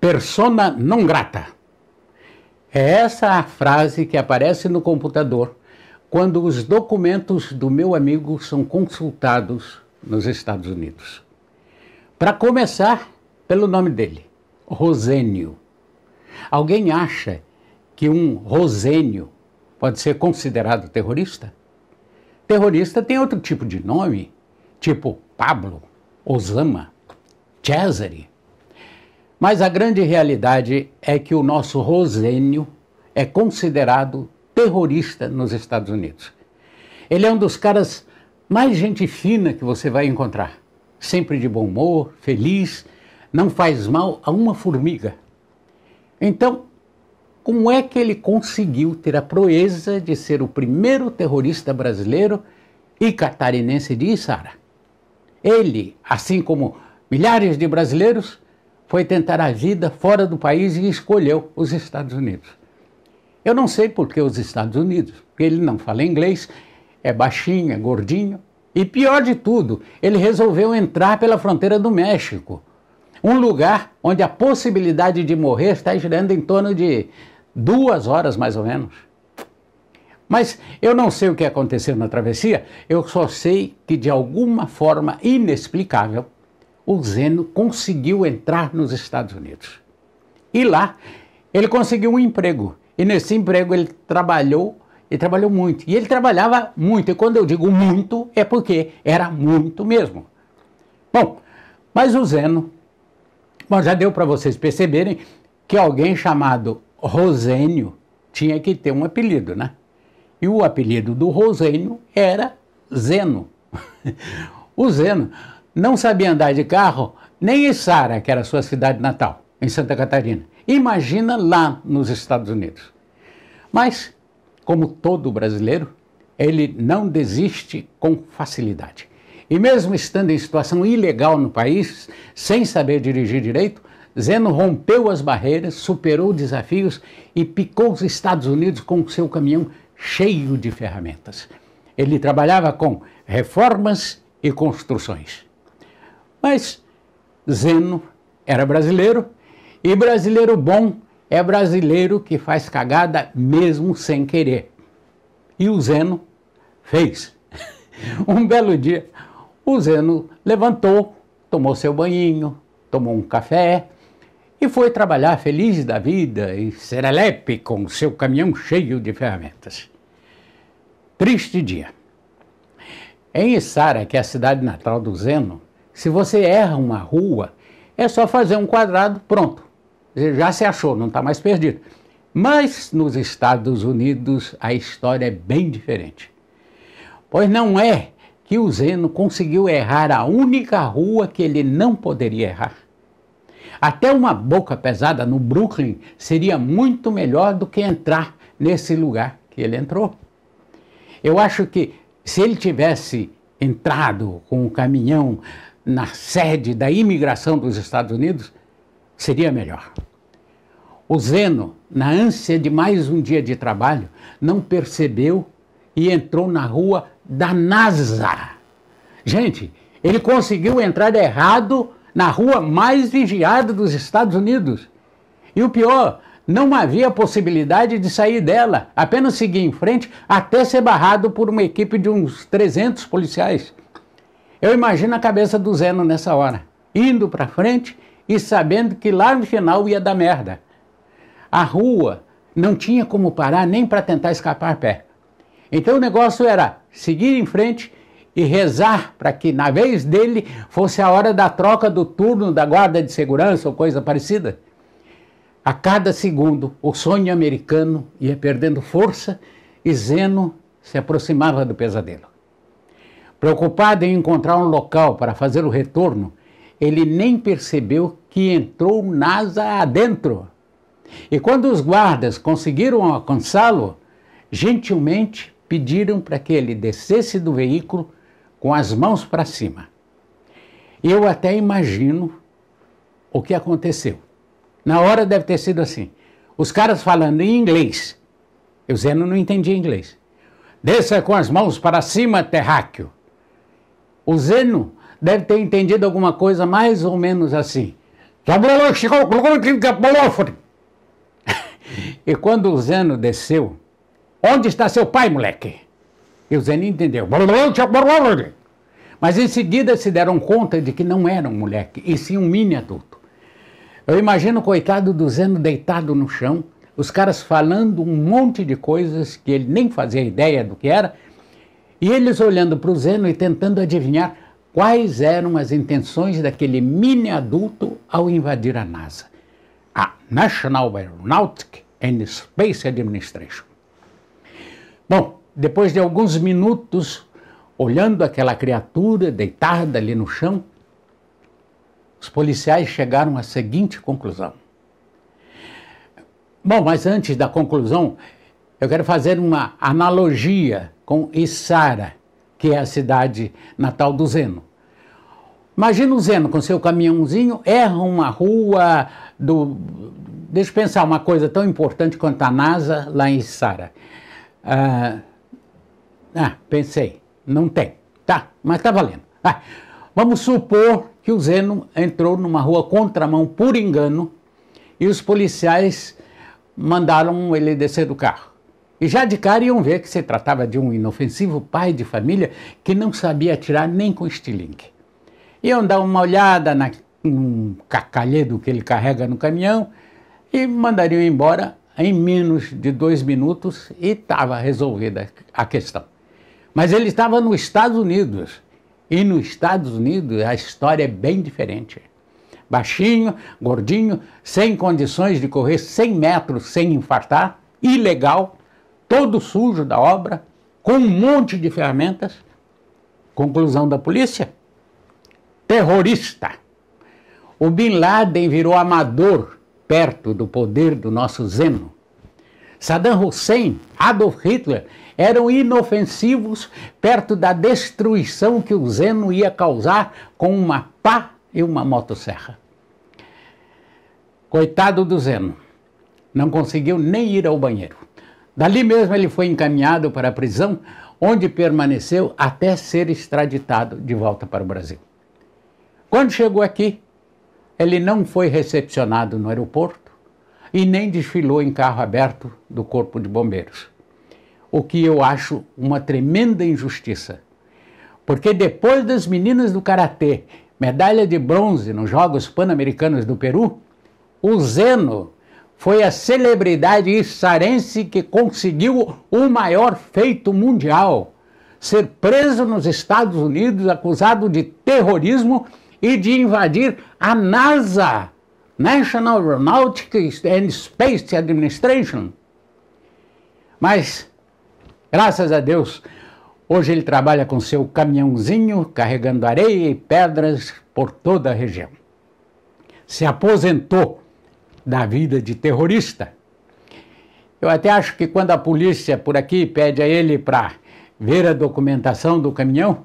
persona non grata. É essa a frase que aparece no computador quando os documentos do meu amigo são consultados nos Estados Unidos. Para começar, pelo nome dele, Rosênio. Alguém acha que um Rosênio pode ser considerado terrorista? Terrorista tem outro tipo de nome, tipo Pablo, Osama, Cesare. Mas a grande realidade é que o nosso Rosênio é considerado terrorista nos Estados Unidos. Ele é um dos caras mais gente fina que você vai encontrar. Sempre de bom humor, feliz, não faz mal a uma formiga. Então, como é que ele conseguiu ter a proeza de ser o primeiro terrorista brasileiro e catarinense de Isara? Ele, assim como milhares de brasileiros, foi tentar a vida fora do país e escolheu os Estados Unidos. Eu não sei por que os Estados Unidos, porque ele não fala inglês, é baixinho, é gordinho. E pior de tudo, ele resolveu entrar pela fronteira do México, um lugar onde a possibilidade de morrer está girando em torno de duas horas mais ou menos. Mas eu não sei o que aconteceu na travessia, eu só sei que de alguma forma inexplicável o Zeno conseguiu entrar nos Estados Unidos. E lá ele conseguiu um emprego. E nesse emprego ele trabalhou, e trabalhou muito. E ele trabalhava muito. E quando eu digo muito, é porque era muito mesmo. Bom, mas o Zeno, bom, já deu para vocês perceberem que alguém chamado Rosênio tinha que ter um apelido, né? E o apelido do Rosênio era Zeno. o Zeno não sabia andar de carro nem em Sara, que era sua cidade natal, em Santa Catarina. Imagina lá nos Estados Unidos. Mas, como todo brasileiro, ele não desiste com facilidade. E mesmo estando em situação ilegal no país, sem saber dirigir direito, Zeno rompeu as barreiras, superou desafios e picou os Estados Unidos com seu caminhão cheio de ferramentas. Ele trabalhava com reformas e construções. Mas Zeno era brasileiro e brasileiro bom é brasileiro que faz cagada mesmo sem querer. E o Zeno fez. um belo dia, o Zeno levantou, tomou seu banhinho, tomou um café e foi trabalhar feliz da vida e serelepe com seu caminhão cheio de ferramentas. Triste dia. Em Isara, que é a cidade natal do Zeno, se você erra uma rua, é só fazer um quadrado, pronto. Já se achou, não está mais perdido. Mas nos Estados Unidos a história é bem diferente. Pois não é que o Zeno conseguiu errar a única rua que ele não poderia errar. Até uma boca pesada no Brooklyn seria muito melhor do que entrar nesse lugar que ele entrou. Eu acho que se ele tivesse entrado com o caminhão na sede da imigração dos Estados Unidos, seria melhor. O Zeno, na ânsia de mais um dia de trabalho, não percebeu e entrou na rua da NASA. Gente, ele conseguiu entrar errado na rua mais vigiada dos Estados Unidos. E o pior, não havia possibilidade de sair dela, apenas seguir em frente até ser barrado por uma equipe de uns 300 policiais. Eu imagino a cabeça do Zeno nessa hora, indo para frente e sabendo que lá no final ia dar merda. A rua não tinha como parar nem para tentar escapar a pé. Então o negócio era seguir em frente e rezar para que na vez dele fosse a hora da troca do turno da guarda de segurança ou coisa parecida. A cada segundo, o sonho americano ia perdendo força e Zeno se aproximava do pesadelo. Preocupado em encontrar um local para fazer o retorno, ele nem percebeu que entrou NASA adentro. E quando os guardas conseguiram alcançá-lo, gentilmente pediram para que ele descesse do veículo com as mãos para cima. Eu até imagino o que aconteceu. Na hora deve ter sido assim. Os caras falando em inglês. Eu Zeno não entendia inglês. Desça com as mãos para cima, terráqueo. O Zeno deve ter entendido alguma coisa mais ou menos assim. E quando o Zeno desceu, onde está seu pai, moleque? E o Zeno entendeu. Mas em seguida se deram conta de que não era um moleque, e sim um mini adulto. Eu imagino o coitado do Zeno deitado no chão, os caras falando um monte de coisas que ele nem fazia ideia do que era, e eles olhando para o Zeno e tentando adivinhar quais eram as intenções daquele mini adulto ao invadir a NASA, a National Aeronautic and Space Administration. Bom, depois de alguns minutos olhando aquela criatura deitada ali no chão, os policiais chegaram à seguinte conclusão. Bom, mas antes da conclusão, eu quero fazer uma analogia com Isara, que é a cidade natal do Zeno. Imagina o Zeno com seu caminhãozinho, erra uma rua do. Deixa eu pensar uma coisa tão importante quanto a NASA lá em Isara. Ah, ah, pensei, não tem. Tá, mas tá valendo. Ah, vamos supor que o Zeno entrou numa rua contramão por engano e os policiais mandaram ele descer do carro. E já de cara iam ver que se tratava de um inofensivo pai de família que não sabia atirar nem com estilingue. Iam dar uma olhada na, num cacalhedo que ele carrega no caminhão e mandariam embora em menos de dois minutos e estava resolvida a questão. Mas ele estava nos Estados Unidos. E nos Estados Unidos a história é bem diferente. Baixinho, gordinho, sem condições de correr 100 metros sem infartar, ilegal, todo sujo da obra, com um monte de ferramentas. Conclusão da polícia: terrorista. O Bin Laden virou amador perto do poder do nosso Zeno. Saddam Hussein, Adolf Hitler eram inofensivos perto da destruição que o Zeno ia causar com uma pá e uma motosserra. Coitado do Zeno, não conseguiu nem ir ao banheiro. Dali mesmo ele foi encaminhado para a prisão, onde permaneceu até ser extraditado de volta para o Brasil. Quando chegou aqui, ele não foi recepcionado no aeroporto e nem desfilou em carro aberto do Corpo de Bombeiros. O que eu acho uma tremenda injustiça. Porque depois das meninas do karatê, medalha de bronze nos Jogos Pan-Americanos do Peru, o Zeno foi a celebridade içarense que conseguiu o maior feito mundial: ser preso nos Estados Unidos, acusado de terrorismo e de invadir a NASA, National Aeronautics and Space Administration. Mas, graças a Deus, hoje ele trabalha com seu caminhãozinho carregando areia e pedras por toda a região. Se aposentou da vida de terrorista. Eu até acho que quando a polícia por aqui pede a ele para ver a documentação do caminhão,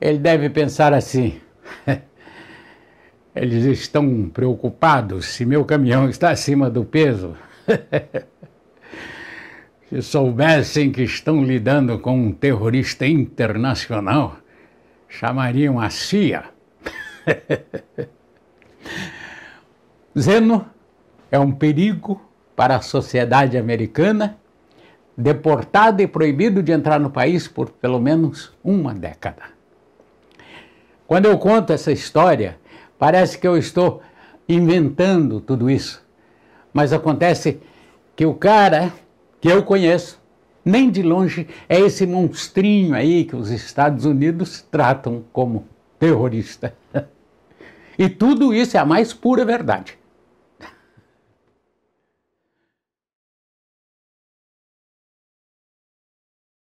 ele deve pensar assim: eles estão preocupados se meu caminhão está acima do peso. se soubessem que estão lidando com um terrorista internacional, chamariam a CIA. Zeno é um perigo para a sociedade americana, deportado e proibido de entrar no país por pelo menos uma década. Quando eu conto essa história, parece que eu estou inventando tudo isso, mas acontece que o cara que eu conheço, nem de longe, é esse monstrinho aí que os Estados Unidos tratam como terrorista. e tudo isso é a mais pura verdade.